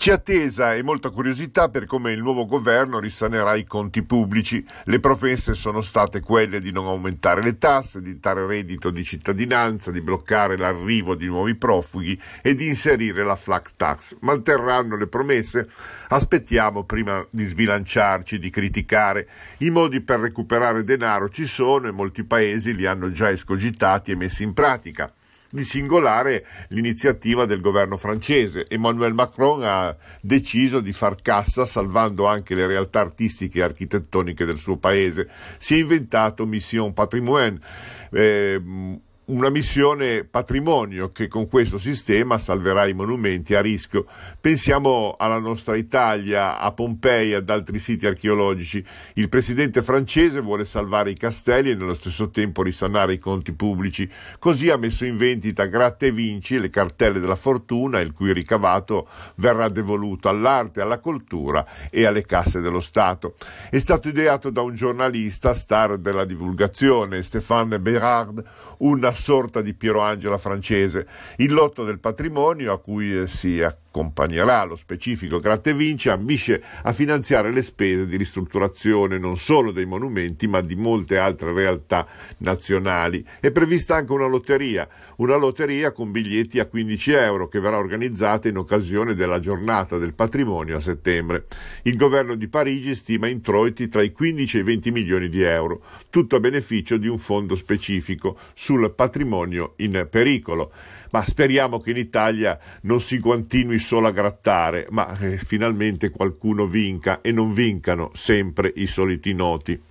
Ci attesa e molta curiosità per come il nuovo governo risanerà i conti pubblici. Le promesse sono state quelle di non aumentare le tasse, di dare reddito di cittadinanza, di bloccare l'arrivo di nuovi profughi e di inserire la flat tax. Manterranno le promesse? Aspettiamo prima di sbilanciarci, di criticare. I modi per recuperare denaro ci sono e molti paesi li hanno già escogitati e messi in pratica di singolare l'iniziativa del governo francese. Emmanuel Macron ha deciso di far cassa salvando anche le realtà artistiche e architettoniche del suo paese. Si è inventato Mission Patrimoine. Eh, una missione patrimonio che con questo sistema salverà i monumenti a rischio. Pensiamo alla nostra Italia, a Pompei, e ad altri siti archeologici. Il presidente francese vuole salvare i castelli e nello stesso tempo risanare i conti pubblici. Così ha messo in vendita gratte e vinci le cartelle della fortuna, il cui ricavato verrà devoluto all'arte, alla cultura e alle casse dello Stato. È stato ideato da un giornalista, star della divulgazione, Stéphane Berard, una sorta di Piero Angela francese, il lotto del patrimonio a cui eh, si accompagnerà lo specifico gratte vince ambisce a finanziare le spese di ristrutturazione non solo dei monumenti ma di molte altre realtà nazionali. È prevista anche una lotteria, una lotteria con biglietti a 15 euro che verrà organizzata in occasione della giornata del patrimonio a settembre. Il governo di Parigi stima introiti tra i 15 e i 20 milioni di euro, tutto a beneficio di un fondo specifico sul patrimonio in pericolo. Ma speriamo che in Italia non si continui solo a grattare, ma eh, finalmente qualcuno vinca e non vincano sempre i soliti noti.